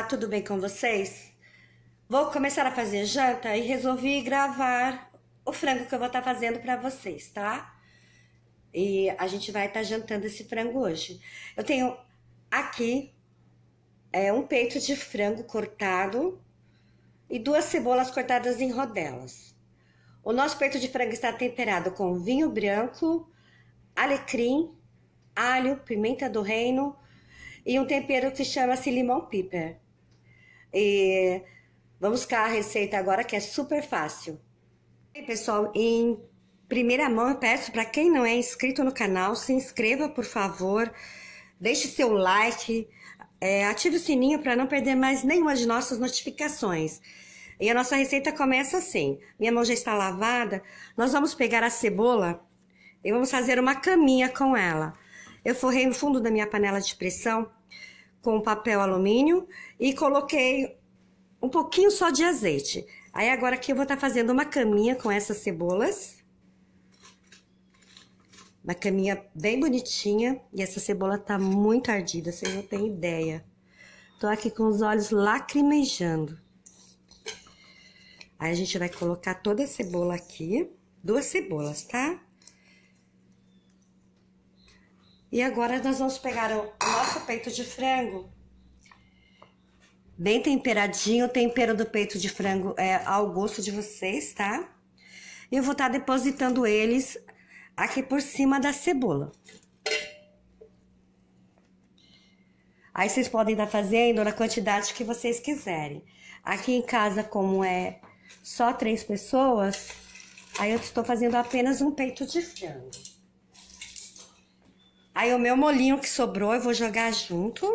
Olá, tá tudo bem com vocês? Vou começar a fazer janta e resolvi gravar o frango que eu vou estar tá fazendo para vocês, tá? E a gente vai estar tá jantando esse frango hoje. Eu tenho aqui é, um peito de frango cortado e duas cebolas cortadas em rodelas. O nosso peito de frango está temperado com vinho branco, alecrim, alho, pimenta do reino e um tempero que chama-se limão piper. E vamos buscar a receita agora que é super fácil. E, pessoal, em primeira mão eu peço para quem não é inscrito no canal, se inscreva por favor, deixe seu like, é, ative o sininho para não perder mais nenhuma de nossas notificações. E a nossa receita começa assim. Minha mão já está lavada. Nós vamos pegar a cebola e vamos fazer uma caminha com ela. Eu forrei no fundo da minha panela de pressão com papel alumínio e coloquei um pouquinho só de azeite. Aí agora aqui eu vou estar tá fazendo uma caminha com essas cebolas. Uma caminha bem bonitinha. E essa cebola tá muito ardida, vocês não tem ideia. Tô aqui com os olhos lacrimejando. Aí a gente vai colocar toda a cebola aqui. Duas cebolas, tá? E agora nós vamos pegar o nosso peito de frango. Bem temperadinho, o tempero do peito de frango é ao gosto de vocês, tá? E eu vou estar tá depositando eles aqui por cima da cebola. Aí vocês podem estar tá fazendo na quantidade que vocês quiserem. Aqui em casa, como é só três pessoas, aí eu estou fazendo apenas um peito de frango. Aí o meu molinho que sobrou eu vou jogar junto.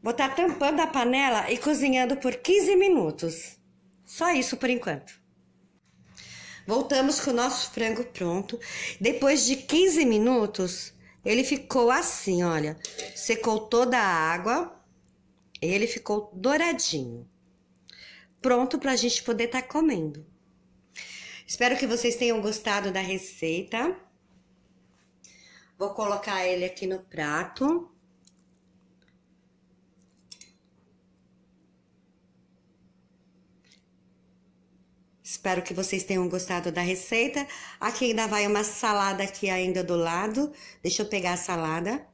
Vou estar tá tampando a panela e cozinhando por 15 minutos. Só isso por enquanto. Voltamos com o nosso frango pronto. Depois de 15 minutos, ele ficou assim, olha. Secou toda a água. Ele ficou douradinho. Pronto para a gente poder estar tá comendo. Espero que vocês tenham gostado da receita. Vou colocar ele aqui no prato. Espero que vocês tenham gostado da receita. Aqui ainda vai uma salada aqui ainda do lado. Deixa eu pegar a salada.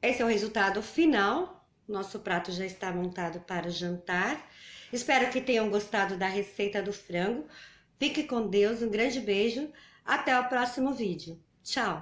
Esse é o resultado final. Nosso prato já está montado para jantar. Espero que tenham gostado da receita do frango. Fique com Deus, um grande beijo. Até o próximo vídeo. Tchau!